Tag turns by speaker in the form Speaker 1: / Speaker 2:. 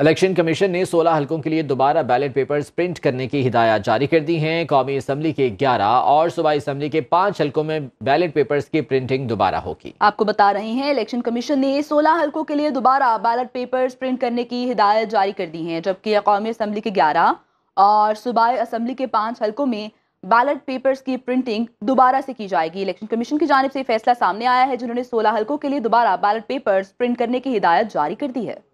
Speaker 1: election commission ने 16 हलकों के लिए दोबारा बैलेट पेपर्स प्रिंट करने की हिदायत जारी कर दी हैं कौमी असम्बली के 11 और सूबाई असम्बली के पांच हलकों में बैलेट पेपर्स की प्रिंटिंग दोबारा होगी
Speaker 2: आपको बता रहे हैं इलेक्शन कमीशन ने 16 हलकों के लिए दोबारा बैलेट पेपर्स प्रिंट करने की हिदायत जारी कर दी है जबकि कौमी असम्बली के ग्यारह और सूबाई असम्बली के पाँच हल्कों में बैलेट पेपर्स की प्रिंटिंग दोबारा से की जाएगी इलेक्शन कमीशन की जानब से फैसला सामने आया है जिन्होंने सोलह हल्कों के लिए दोबारा बैलेट पेपर्स प्रिंट करने की हिदायत जारी कर दी है